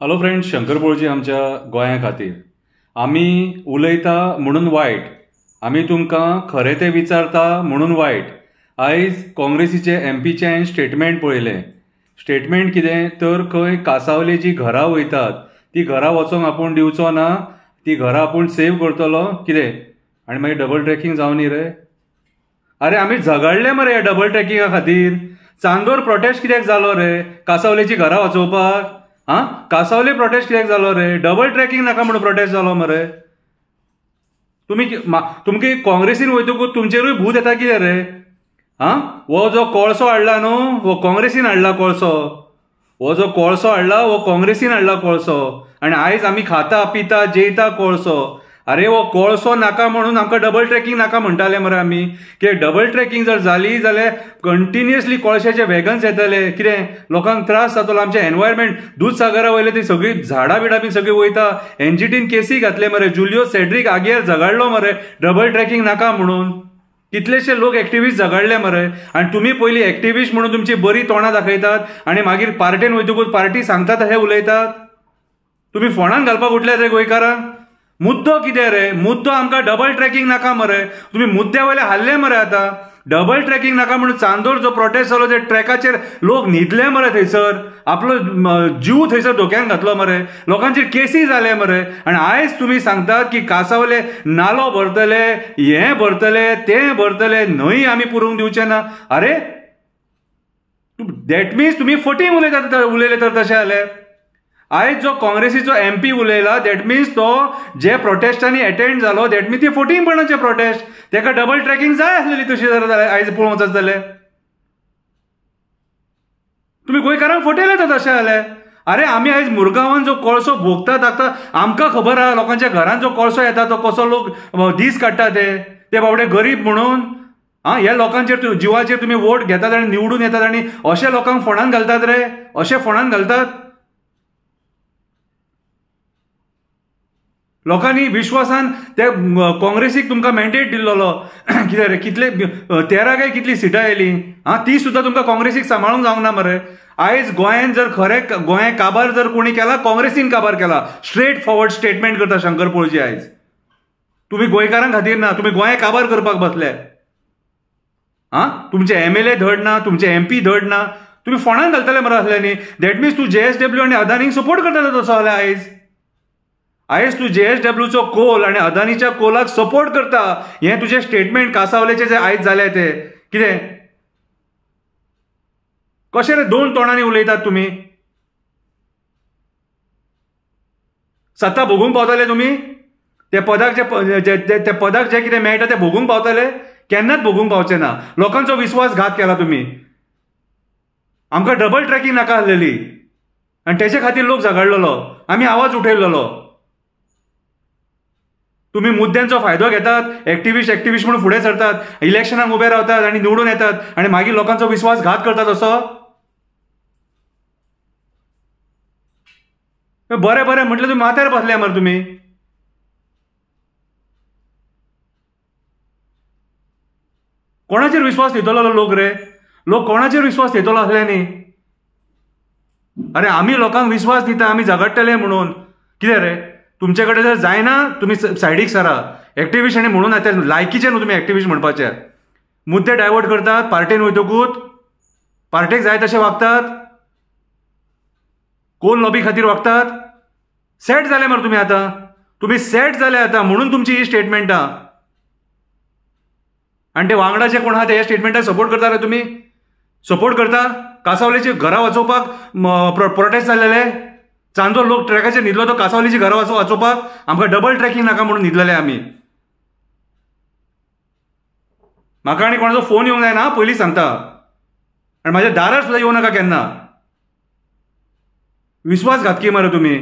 hello friend Shankar बोळजी आमच्या गोंया खातीर आमी उलयता म्हणून वायट आमी तुमकां खरें तें विचारता म्हणून वायट आयज काँग्रेसीचे एम हांवें स्टेटमेंट पळयलें स्टेटमेंट कितें तर खंय कासावले जी घरां वयतात ती घरां वचोंक आपूण दिवचो ना ती घरां आपूण सेव करतलो कितें आनी मागीर डबल ट्रॅकिंग जावं न्ही रे अरे आमी झगडले मरे ह्या डबल ट्रॅकिंगा खातीर चांदोर प्रोटेस्ट कित्याक जालो रे कासावलेची घरां वाचोवपाक आं कासावले प्रोटेस्ट कित्याक जालो रे डबल ट्रॅकिंग नाका म्हणून प्रोटेस्ट जालो मरे तुमी तुमकां काँग्रेसीन वयतकूच तुमचेरूय भूत येता कितें रे आं वो जो कोळसो हाडला न्हू वो काँग्रेसीन हाडला कोळसो वो जो कोळसो हाडला वो काँग्रेसीन हाडला कोळसो आणि आयज आमी खाता पिता जेयता कोळसो अरे वो कोळसो नाका म्हणून आमकां डबल ट्रॅकिंग नाका म्हणटाले मरे आमी की डबल ट्रॅकिंग जर जाली जाल्यार कंटिन्युअसली कोळशाचे वेगन्स येतले कितें लोकांक त्रास जातलो आमचे एनवायरमेंट दुदसागरा वयले ती सगळी झाडां बिडां बी सगळीं वयता एनजीटीन केसी घातले मरे जुलियो सेड्रीक आगेर झगडलो मरे डबल ट्रॅकिंग नाका म्हणून कितलेशे लोक एक्टिविस्ट झगडले मरे आनी तुमी पयलीं एक्टिविस्ट म्हणून तुमची बरी तोंडां दाखयतात आनी मागीर पार्टेन वयतकूच पार्टी सांगतात हे उलयतात तुमी फोंडान घालपाक उठल्यात रे गोंयकारांक मुद्दो कितें रे मुद्दो आमकां डबल ट्रॅकिंग नाका मरे तुमी मुद्द्या वयले हाल्ले मरे आतां डबल ट्रॅकिंग नाका म्हणून चांदोर जो प्रोटेस्ट जालो त्या ट्रॅकाचेर लोक न्हिदले मरे थंयसर आपलो जीव थंयसर धोक्यान घातलो मरे लोकांचेर केसी जाले मरे आनी आयज तुमी सांगतात की कासावले नालो भरतले हे भरतले ते भरतले न्हंय आमी पुरोवंक दिवचे ना अरे दॅट मिन्स तुमी फटींग उलयतात उलयले तर तशें जालें आयज जो काँग्रेसीचो एम पी उलयला दॅट मिन्स तो जे प्रोटेस्टांनी अटेंड झालो दॅट मिन्स ते फोटींग पणाचे प्रोटेस्ट तेका डबल ट्रॅकिंग जाय आसलेली तशी जर आयज पळोवंक वचत तुम्ही तुमी गोंयकारांक फटयले तर तशें जालें अरे आमी आयज मुरगांवान जो कोळसो भोगतात आतां आमकां खबर आहा लोकांच्या घरान जो कोळसो येता तो कसो लोक दीस काडटा ते ते बाबडे गरीब म्हणून आं ह्या लोकांचेर जिवाचेर तुमी वोट घेतात आनी निवडून येतात आनी अशे लोकांक फोंडान घालतात रे अशे फोंडान घालतात लोकांनी विश्वासान त्या काँग्रेसीक तुमकां मॅन्डेट दिल्लो कितें रे कितले तेरा काय कितली सिटां आयली आं ती सुद्दां तुमकां काँग्रेसीक सांबाळूंक जावंक ना मरे आयज गोंयांत जर खरें गोंय काबार जर कोणी केला काँग्रेसीन काबार केला स्ट्रेट फॉरवर्ड स्टेटमेंट करता शंकर पोळजी आयज तुमी गोंयकारां खातीर ना तुमी गोंय काबार करपाक बसले आं तुमचे एम एल ए धड ना तुमचे एम पी धड ना तुमी फोंडांत घालतले मरे न्ही दॅट मिन्स तू जे एस डब्ल्यू आनी अदानीक सपोर्ट करतले तसो जाल्यार आयज आयज तू जे एस डब्ल्यूचो कोल आणि अदानीच्या कोलाक सपोर्ट करता हे तुझे स्टेटमेंट कासावलेचे जे आयज झाले ते कितें कसे रे दोन तोंडांनी उलयतात तुम्ही सत्ता भोगूंक पावतले तुम्ही ते पदाक जे ते पदाक जे कितें मेळटा ते भोगूंक पावतले केन्नाच भोगूंक पावचे ना लोकांचो विश्वासघात केला तुम्ही आमकां डबल ट्रॅकिंग नाका आसलेली आणि त्याच्या खातीर लोक झगडलेलो आम्ही आवाज उठयलेलो तुम्ही मुद्द्यांचा फायदो घेतात ऍक्टिव्हिस्ट ऍक्टिव्हिस्ट म्हणून पुढे सरतात इलेक्शनात उभे रावतात आणि निवडून येतात आनी लोकांचा लोकांचो घात करतात असं बरे बरे म्हटलं तुम्ही माथ्यार बसले मर तुम्ही कोणाचेर विश्वास ठेवतलो लोक रे लोक कोणाचेर विश्वास ठेवतलो असले न्ही अरे आम्ही लोकांक विश्वास दिता आम्ही झगडटले म्हणून कितें रे तुमच्याकडे जर जायना तुम्ही सायडीक सरा एक्टिविस्ट आनी म्हणून आता लायकीचे न्हू तुमी एक्टिविस्ट म्हणपाचे मुद्दे डायवर्ट करतात पार्टेन वयतकूत पार्टेक जाय तशें वागतात कोण लॉबी खातीर वागतात सेट जाले मरे तुम्ही आता तुम्ही सेट जाले आता म्हणून तुमची ही स्टेटमेंट आनी ते वांगडा जे कोण आहात ते ह्या स्टेटमेंटाक सपोर्ट करता रे तुम्ही सपोर्ट करता कासावलेचे घरा वाचोवपाक प्रोटेस्ट जाल्लेले चांदोर लोक ट्रॅकाचेर न्हिदलो तो कासावलीची घरा वाचो वाचोवपाक आमकां डबल ट्रॅकिंग नाका म्हणून न्हिदलेले आम्ही म्हाका आणि कोणाचो फोन येवंक जायना पयली सांगता आणि माझ्या दारार सुद्धा येऊ नका केन्ना विश्वासघातकी मरे तुम्ही